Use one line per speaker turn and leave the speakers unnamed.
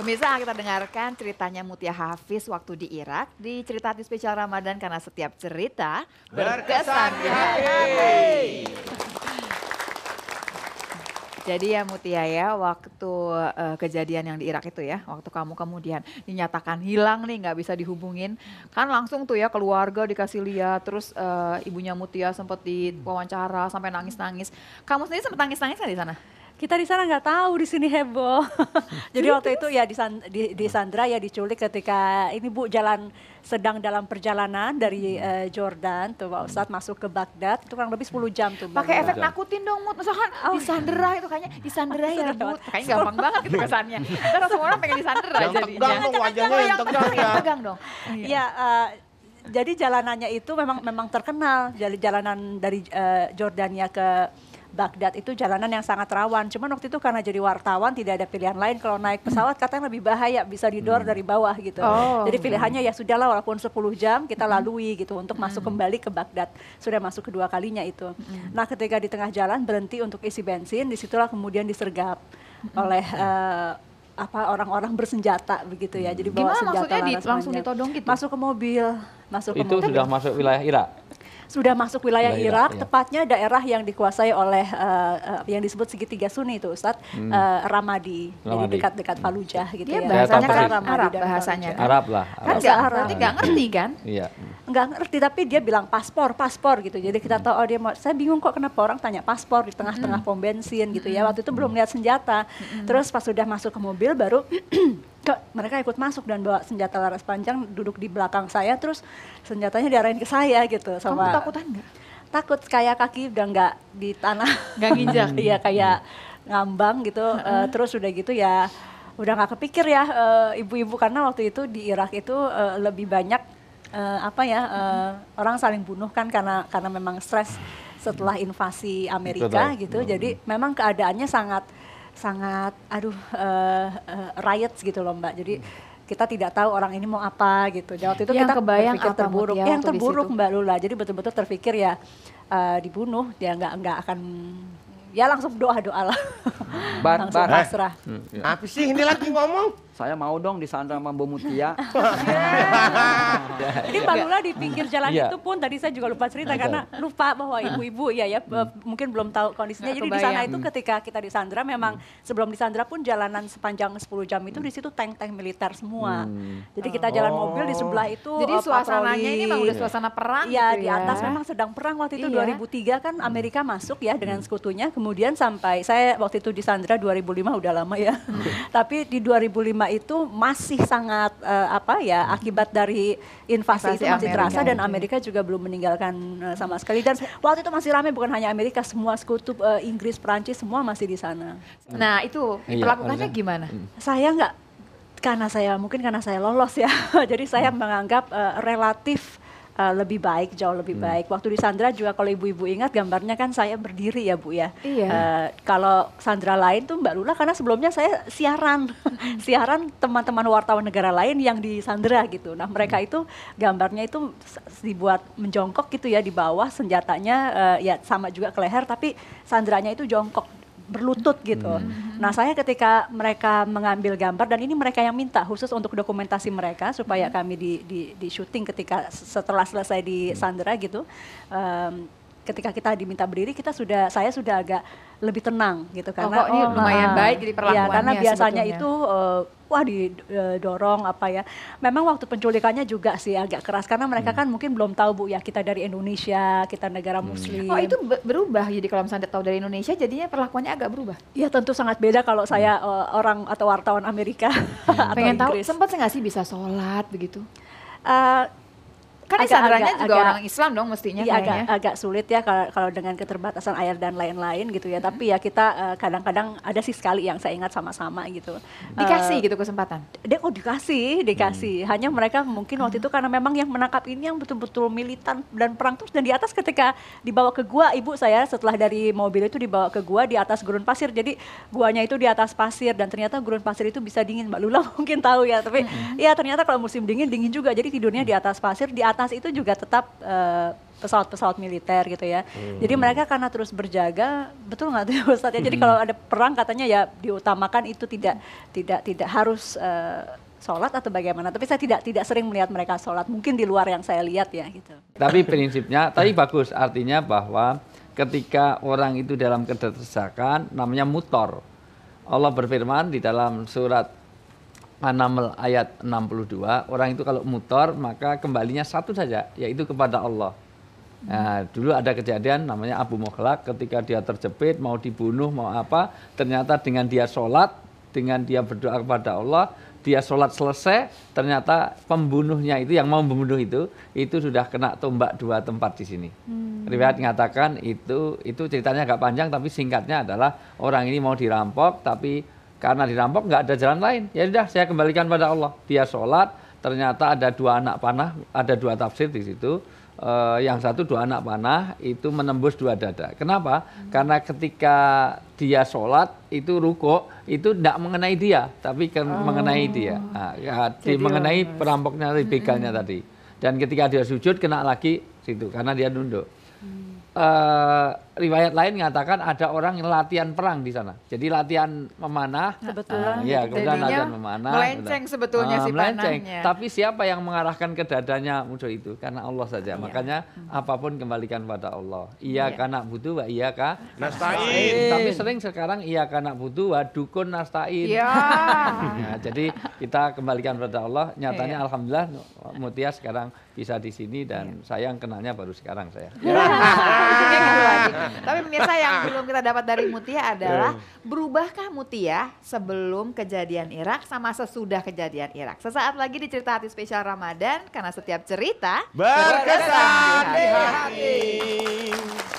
Pemirsa kita dengarkan ceritanya Mutia Hafiz waktu di Irak di cerita di spesial Ramadan karena setiap cerita berkesan di Jadi ya Mutia ya waktu uh, kejadian yang di Irak itu ya waktu kamu kemudian dinyatakan hilang nih nggak bisa dihubungin kan langsung tuh ya keluarga dikasih lihat terus uh, ibunya Mutia sempat diwawancara sampai nangis-nangis kamu sendiri sempat nangis-nangis kan di sana? kita di sana nggak tahu di sini heboh. Jadi waktu itu ya di, di, di hmm. Sandra ya diculik ketika ini Bu jalan sedang dalam perjalanan dari uh, Jordan tuh Pak Ustadz hmm. masuk ke Baghdad itu kurang lebih 10 jam tuh. Pakai efek nakutin dong Mut, misalkan oh. Sandra itu kayaknya di Sandra ya Mut. Kayaknya gampang banget gitu kesannya. Terus semua orang pengen di Sandra jadi. Tegang dong wajahnya yang tegang ya. Tegang dong. Iya, iya eh, jadi jalanannya itu memang memang terkenal jadi jalanan dari uh, Jordania ke Baghdad itu jalanan yang sangat rawan. Cuman waktu itu karena jadi wartawan tidak ada pilihan lain kalau naik pesawat katanya lebih bahaya bisa didor hmm. dari bawah gitu. Oh. Jadi pilihannya ya sudahlah walaupun 10 jam kita hmm. lalui gitu untuk hmm. masuk kembali ke Baghdad. Sudah masuk kedua kalinya itu. Nah, ketika di tengah jalan berhenti untuk isi bensin, disitulah kemudian disergap oleh uh, apa orang-orang bersenjata begitu ya. Jadi bawa Gimana senjata langsung ditodong gitu. Masuk ke mobil, masuk ke itu mobil. sudah
masuk wilayah Irak
sudah masuk wilayah Irak, Irak, iya. tepatnya daerah yang dikuasai oleh uh, uh, yang disebut segitiga Sunni itu Ustaz hmm. uh, eh, Ramadi, Ramadi, jadi dekat-dekat hmm. Fallujah hmm. gitu ya, ya. Bahasanya kan, kan Arab bahasanya. Kan? Arab lah. Arab. Kan nggak Arab. nggak ngerti kan? Iya. Nggak ngerti tapi dia bilang paspor, paspor gitu. Jadi kita hmm. tahu oh dia mau. Saya bingung kok kenapa orang tanya paspor di tengah-tengah hmm. pom bensin gitu ya. Waktu itu belum lihat senjata. Terus pas sudah masuk ke mobil baru ke, mereka ikut masuk dan bawa senjata laras panjang duduk di belakang saya terus senjatanya diarahin ke saya gitu sama kamu takutan nggak takut kayak kaki udah nggak di tanah nggak nginjak iya kayak ngambang gitu uh, terus udah gitu ya udah nggak kepikir ya eh, ibu-ibu uh, karena waktu itu di Irak itu uh, lebih banyak uh, apa ya uh, orang saling bunuh kan karena karena memang stres setelah invasi Amerika gitu hmm. jadi memang keadaannya sangat sangat aduh uh, uh, riots gitu loh mbak jadi kita tidak tahu orang ini mau apa gitu. jadi waktu itu yang kita kebayang terburuk, ya, yang terburuk Mbak Lula. Jadi betul-betul terpikir ya uh, dibunuh, dia nggak nggak akan ya langsung doa doa lah,
Bar, langsung bar. pasrah. Eh, apa sih ini lagi ngomong? saya mau
dong di sana sama Bu Mutia. Jadi Pak Lula di pinggir jalan yeah. itu pun tadi saya juga lupa cerita iya. karena lupa bahwa ibu-ibu ya ya hmm. Eh, mungkin belum tahu kondisinya. Jadi di sana itu ketika kita di Sandra memang hmm. sebelum Sandra pun jalanan sepanjang 10 jam itu di situ tank-tank militer semua. Hmm. Jadi kita jalan oh. mobil di sebelah itu Jadi uh, suasananya ini memang udah suasana perang ya, gitu di ya. atas memang sedang perang waktu itu iya. 2003 kan hmm. Amerika masuk ya dengan hmm. sekutunya kemudian sampai saya waktu itu di Sandra 2005 udah lama ya. Hmm. Tapi di 2005 itu masih sangat uh, apa ya hmm. akibat dari invasi, invasi itu masih terasa dan Amerika juga belum meninggalkan uh, sama sekali dan waktu itu masih ramai bukan hanya Amerika semua sekutu uh, Inggris Perancis semua masih di sana. Hmm. Nah itu iya, diperlakukannya gimana? Hmm. Saya nggak karena saya mungkin karena saya lolos ya jadi saya menganggap uh, relatif uh, lebih baik, jauh lebih hmm. baik. Waktu di Sandra juga kalau ibu-ibu ingat gambarnya kan saya berdiri ya Bu ya. Iya. Uh, kalau Sandra lain tuh Mbak Lula karena sebelumnya saya siaran, siaran teman-teman wartawan negara lain yang di Sandra gitu. Nah mereka hmm. itu gambarnya itu dibuat menjongkok gitu ya di bawah senjatanya uh, ya sama juga ke leher tapi Sandranya itu jongkok berlutut gitu. Hmm. Nah saya ketika mereka mengambil gambar dan ini mereka yang minta khusus untuk dokumentasi mereka supaya hmm. kami di di, di syuting ketika setelah selesai di hmm. Sandra gitu. Um, ketika kita diminta berdiri kita sudah saya sudah agak lebih tenang gitu karena oh, oh, oh lumayan uh, baik jadi iya, perlakuannya ya, karena biasanya sebetulnya. itu uh, wah didorong eh, apa ya memang waktu penculikannya juga sih agak keras karena mereka hmm. kan mungkin belum tahu bu ya kita dari Indonesia kita negara hmm, iya. muslim hmm. oh itu berubah jadi kalau misalnya tahu dari Indonesia jadinya perlakuannya agak berubah ya tentu sangat beda kalau hmm. saya uh, orang atau wartawan Amerika hmm. atau pengen Inggris. tahu sempat nggak sih bisa sholat begitu uh, Kan agak, juga agak, orang Islam dong mestinya iya, Agak, agak sulit ya kalau dengan keterbatasan air dan lain-lain gitu ya. Hmm. Tapi ya kita eh, kadang-kadang uh, ada sih sekali yang saya ingat sama-sama gitu. Dikasih uh, gitu kesempatan? Dek, oh dikasih, dikasih. Hmm. Hanya mereka mungkin waktu mm. itu karena memang yang menangkap ini yang betul-betul militan dan perang terus. Dan di atas ketika dibawa ke gua, ibu saya setelah dari mobil itu dibawa ke gua di atas gurun pasir. Jadi guanya itu di atas pasir dan ternyata gurun pasir itu bisa dingin. Mbak Lula mungkin tahu ya. Tapi hmm. ya ternyata kalau musim dingin, dingin juga. Jadi tidurnya di atas pasir, di atas atas itu juga tetap eh, pesawat-pesawat militer gitu ya. Hmm. Jadi mereka karena terus berjaga, betul nggak tuh Ustaz ya? Jadi hmm. kalau ada perang katanya ya diutamakan itu tidak tidak tidak harus uh, sholat atau bagaimana. Tapi saya tidak tidak sering melihat mereka sholat. Mungkin di luar yang saya lihat ya gitu.
Tapi prinsipnya, tapi bagus. Artinya bahwa ketika orang itu dalam keterdesakan, namanya mutor. Allah berfirman di dalam surat Anamel ayat 62, orang itu kalau mutor maka kembalinya satu saja, yaitu kepada Allah. Nah, dulu ada kejadian namanya Abu Mokhlak ketika dia terjepit, mau dibunuh, mau apa, ternyata dengan dia sholat, dengan dia berdoa kepada Allah, dia sholat selesai, ternyata pembunuhnya itu yang mau membunuh itu, itu sudah kena tombak dua tempat di sini. Hmm. Riwayat mengatakan itu, itu ceritanya agak panjang, tapi singkatnya adalah orang ini mau dirampok, tapi karena dirampok nggak ada jalan lain. Ya sudah saya kembalikan pada Allah. Dia sholat, ternyata ada dua anak panah, ada dua tafsir di situ. Uh, yang satu dua anak panah itu menembus dua dada. Kenapa? Hmm. Karena ketika dia sholat itu ruko itu tidak mengenai dia, tapi kan oh. mengenai dia, nah, ya, di, mengenai perampoknya tadi, begalnya hmm. tadi. Dan ketika dia sujud kena lagi situ karena dia nunduk. Hmm. Uh, riwayat lain mengatakan ada orang yang latihan perang di sana. Jadi latihan memanah. Kebetulan. Uh, ya, kemudian latihan memanah. Melenceng sebetulnya uh, si melenceng. panahnya. Tapi siapa yang mengarahkan ke dadanya muncul itu? Karena Allah saja. Ah, Makanya hmm. apapun kembalikan pada Allah. Iya, iya. karena butuh, wa iya ka. Nastain. Tapi sering sekarang iya karena butuh, wa dukun nastain. Iya. nah, jadi kita kembalikan pada Allah. Nyatanya iya. alhamdulillah Mutia sekarang bisa di sini dan iya. sayang kenalnya baru sekarang saya. Ya. Tapi pemirsa yang belum kita dapat dari Mutia
adalah iya. berubahkah Mutia sebelum kejadian Irak sama sesudah kejadian Irak? Sesaat lagi di cerita hati spesial Ramadan karena setiap cerita berkesan
di hati.